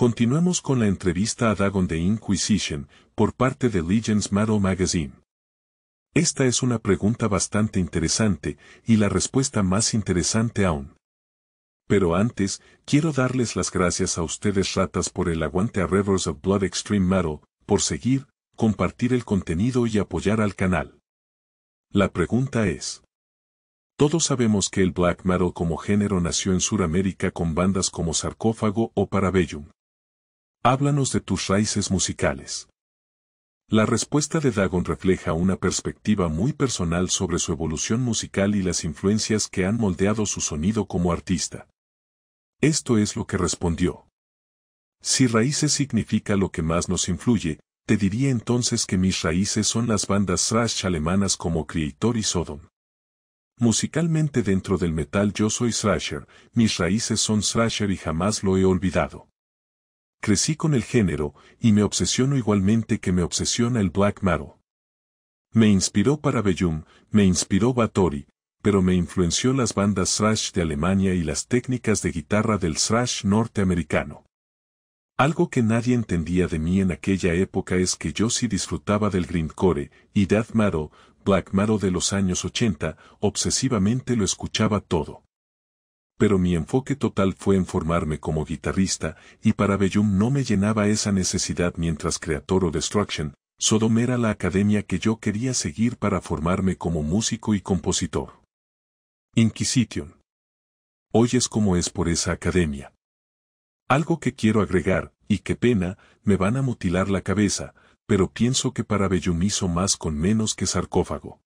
Continuamos con la entrevista a Dagon de Inquisition, por parte de Legends Metal Magazine. Esta es una pregunta bastante interesante, y la respuesta más interesante aún. Pero antes, quiero darles las gracias a ustedes ratas por el aguante a Rivers of Blood Extreme Metal, por seguir, compartir el contenido y apoyar al canal. La pregunta es... Todos sabemos que el black metal como género nació en Sudamérica con bandas como Sarcófago o Parabellum. Háblanos de tus raíces musicales. La respuesta de Dagon refleja una perspectiva muy personal sobre su evolución musical y las influencias que han moldeado su sonido como artista. Esto es lo que respondió. Si raíces significa lo que más nos influye, te diría entonces que mis raíces son las bandas thrash alemanas como Creator y Sodom. Musicalmente dentro del metal yo soy thrasher, mis raíces son thrasher y jamás lo he olvidado crecí con el género y me obsesiono igualmente que me obsesiona el black metal. Me inspiró para Bellum, me inspiró Bathory, pero me influenció las bandas thrash de Alemania y las técnicas de guitarra del thrash norteamericano. Algo que nadie entendía de mí en aquella época es que yo sí disfrutaba del grindcore y death metal, black metal de los años 80, obsesivamente lo escuchaba todo pero mi enfoque total fue en formarme como guitarrista, y para Bellum no me llenaba esa necesidad mientras Creator o Destruction, Sodom era la academia que yo quería seguir para formarme como músico y compositor. Inquisition. Hoy es como es por esa academia. Algo que quiero agregar, y qué pena, me van a mutilar la cabeza, pero pienso que para Bellum hizo más con menos que sarcófago.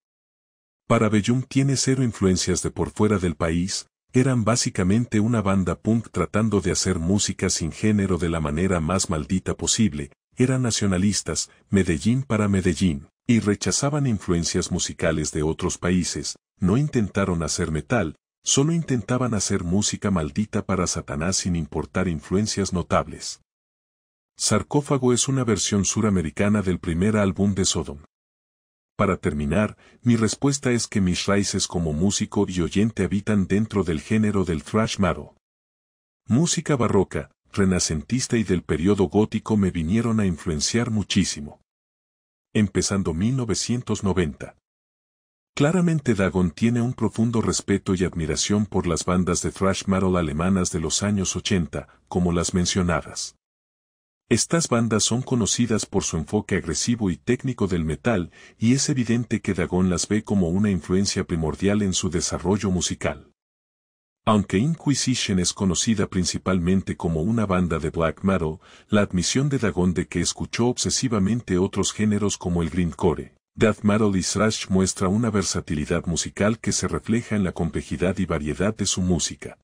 Para Bellum tiene cero influencias de por fuera del país, eran básicamente una banda punk tratando de hacer música sin género de la manera más maldita posible, eran nacionalistas, Medellín para Medellín, y rechazaban influencias musicales de otros países, no intentaron hacer metal, solo intentaban hacer música maldita para Satanás sin importar influencias notables. Sarcófago es una versión suramericana del primer álbum de Sodom. Para terminar, mi respuesta es que mis raíces como músico y oyente habitan dentro del género del thrash metal. Música barroca, renacentista y del periodo gótico me vinieron a influenciar muchísimo. Empezando 1990. Claramente Dagon tiene un profundo respeto y admiración por las bandas de thrash metal alemanas de los años 80, como las mencionadas. Estas bandas son conocidas por su enfoque agresivo y técnico del metal, y es evidente que Dagon las ve como una influencia primordial en su desarrollo musical. Aunque Inquisition es conocida principalmente como una banda de black metal, la admisión de Dagon de que escuchó obsesivamente otros géneros como el grindcore, death metal y thrash muestra una versatilidad musical que se refleja en la complejidad y variedad de su música.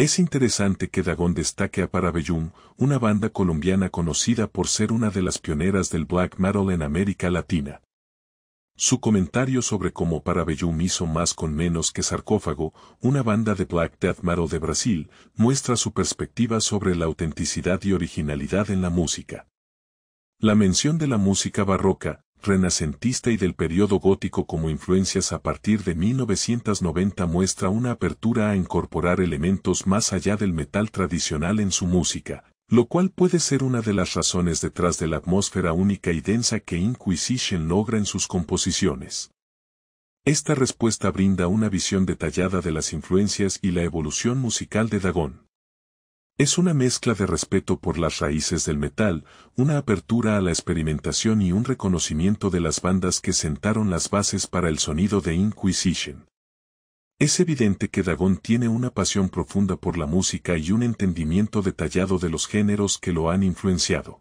Es interesante que Dagón destaque a Parabellum, una banda colombiana conocida por ser una de las pioneras del black metal en América Latina. Su comentario sobre cómo Parabellum hizo más con menos que Sarcófago, una banda de black death metal de Brasil, muestra su perspectiva sobre la autenticidad y originalidad en la música. La mención de la música barroca, renacentista y del periodo gótico como influencias a partir de 1990 muestra una apertura a incorporar elementos más allá del metal tradicional en su música, lo cual puede ser una de las razones detrás de la atmósfera única y densa que Inquisition logra en sus composiciones. Esta respuesta brinda una visión detallada de las influencias y la evolución musical de Dagon. Es una mezcla de respeto por las raíces del metal, una apertura a la experimentación y un reconocimiento de las bandas que sentaron las bases para el sonido de Inquisition. Es evidente que Dagon tiene una pasión profunda por la música y un entendimiento detallado de los géneros que lo han influenciado.